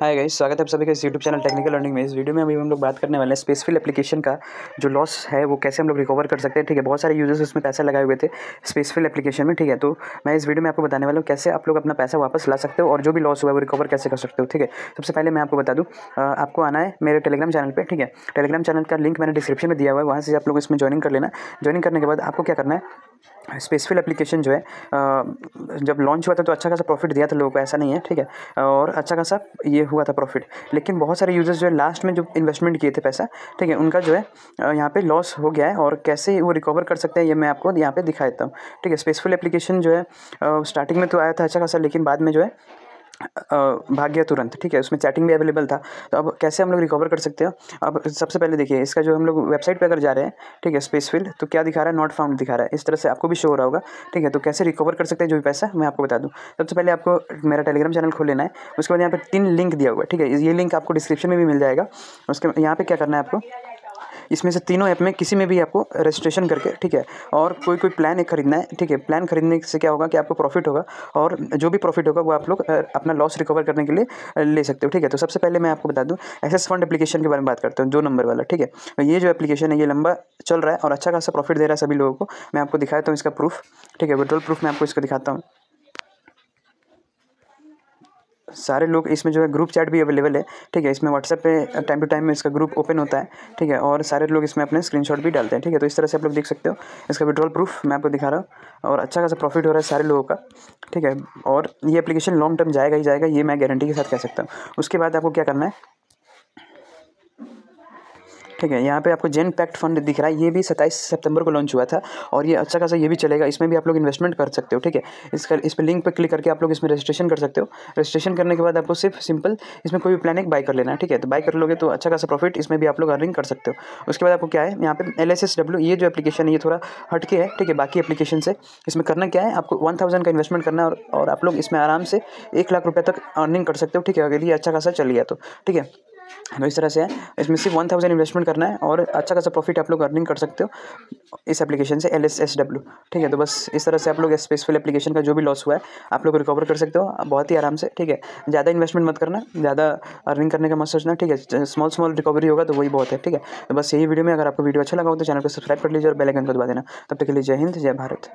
hi guys स्वागत है आप सभी का इस यूट्यूब चैनल टेक्निकल लर्निंग में इस वीडियो में अभी हम लोग बात करने वाले हैं स्पेसफिल एप्लीकेशन का जो लॉस है वो कैसे हम लोग रिकवर कर सकते हैं ठीक है बहुत सारे यूजर्स उसमें पैसे लगाए हुए थे स्पेसफिल एप्लीकेशन में ठीक है तो मैं इस वीडियो में आपको बताने वाला हूँ कैसे आप लोग अपना पैसा वापस ला सकते हो और जो भी लॉस हुआ है वो रिकवर कैसे कर सकते हो ठीक है सबसे पहले मैं आपको बता दूँ आपको आना है मेरे टेलीग्राम चैनल पर ठीक है टेलीग्राम चैनल का लिंक मैंने डिस्क्रिप्शन में दिया हुआ है वहाँ से आप लोग इसमें ज्वाइनिंग कर लेना ज्वाइनिंग करने के बाद आपको क्या करना है स्पेसफिल एप्लीकेशन जो है जब लॉन्च हुआ था तो अच्छा खासा प्रॉफिट दिया था लोगों को ऐसा नहीं है ठीक है और अच्छा खासा ये हुआ था प्रॉफिट लेकिन बहुत सारे यूज़र्स जो है लास्ट में जो इन्वेस्टमेंट किए थे पैसा ठीक है उनका जो है यहाँ पे लॉस हो गया है और कैसे वो रिकवर कर सकते हैं ये मैं आपको यहाँ पे दिखा देता हूँ ठीक है स्पेसफुल एप्लीकेशन जो है स्टार्टिंग में तो आया था अच्छा खासा लेकिन बाद में जो है भाग्य तुरंत ठीक है उसमें चैटिंग भी अवेलेबल था तो अब कैसे हम लोग रिकवर कर सकते हैं अब सबसे पहले देखिए इसका जो हम लोग वेबसाइट पे अगर जा रहे हैं ठीक है स्पेस फील्ड तो क्या दिखा रहा है नॉट फाउंड दिखा रहा है इस तरह से आपको भी शो हो रहा होगा ठीक है तो कैसे रिकवर कर सकते हैं जो भी पैसा मैं आपको बता दूँ सबसे पहले आपको मेरा टेलीग्राम चैनल खोल लेना है उसके बाद यहाँ पर तीन लिंक दिया हुआ है ठीक है ये लिंक आपको डिस्क्रिप्शन में भी मिल जाएगा उसके यहाँ पर क्या करना है आपको इसमें से तीनों ऐप में किसी में भी आपको रजिस्ट्रेशन करके ठीक है और कोई कोई प्लान एक खरीदना है ठीक है प्लान खरीदने से क्या होगा कि आपको प्रॉफिट होगा और जो भी प्रॉफिट होगा वो आप लोग अपना लॉस रिकवर करने के लिए ले सकते हो ठीक है तो सबसे पहले मैं आपको बता दूँ एक्सेस फंड एप्लीकेशन के बारे में बात करते हैं दो नंबर वाला ठीक है तो ये जो एप्लीकेशन है ये लंबा चल रहा है और अच्छा खासा प्रॉफिट दे रहा है सभी लोगों को मैं आपको दिखाता हूँ इसका प्रूफ ठीक है विड्रॉल प्रूफ मैं आपको इसका दिखाता हूँ सारे लोग इसमें जो है ग्रुप चैट भी अवेलेबल है ठीक है इसमें व्हाट्सएप पे टाइम टू टाइम में इसका ग्रुप ओपन होता है ठीक है और सारे लोग इसमें अपने स्क्रीनशॉट भी डालते हैं ठीक है तो इस तरह से आप लोग देख सकते हो इसका विड्रॉल प्रूफ मैं आपको दिखा रहा हूँ और अच्छा खासा प्रॉफिट हो रहा है सारे लोगों का ठीक है और ये अपलीकेशन लॉन्ग टर्म जाएगा ही जाएगा ये मैं गारंटी के साथ कह सकता हूँ उसके बाद आपको क्या करना है ठीक है यहाँ पे आपको जेन पैक्ट फंड दिख रहा है ये भी सत्ताईस सितंबर को लॉन्च हुआ था और ये अच्छा खासा ये भी चलेगा इसमें भी आप लोग इन्वेस्टमेंट कर सकते हो ठीक है इस कर, इस पर लिंक पर क्लिक करके आप लोग इसमें रजिस्ट्रेशन कर सकते हो रजिस्ट्रेशन करने के बाद आपको सिर्फ सिंपल इसमें कोई भी प्लान एक बाय कर लेना है ठीक है तो बाय कर लोगे तो अच्छा खासा प्रॉफिट इसमें भी आप लोग अर्निंग कर सकते हो उसके बाद आपको क्या है यहाँ पे एल ये जो एप्लीकेशन है ये थोड़ा हटके है ठीक है बाकी एप्लीकेशन से इसमें करना क्या है आपको वन का इन्वेस्टमेंट करना है और, और आप लोग इसमें आराम से एक लाख रुपये तक अर्निंग कर सकते हो ठीक है अगर ये अच्छा खासा चल गया तो ठीक है तो इस तरह से है इसमें सिर्फ वन थाउजेंड इन्वेस्टमेंट करना है और अच्छा खासा प्रॉफिट आप लोग अर्निंग कर सकते हो इस एप्लीकेशन से एल एस एस डब्ल्यू ठीक है तो बस इस तरह से आप लोग स्पेसफुल एप्लीकेशन का जो भी लॉस हुआ है आप लोग रिकवर कर सकते हो बहुत ही आराम से ठीक है ज़्यादा इन्वेस्टमेंट मत करना ज़्यादा अर्निंग करने का मत सोचना ठीक है स्मॉल स्मॉल रिकवरी होगा तो वही बहुत है ठीक है तो बस यही वीडियो में अगर आपको वीडियो अच्छा लगा हो तो चैनल को सब्सक्राइब कर लीजिए और बेलाइकन को दबा देना तब तक के लिए जय हिंद जय भारत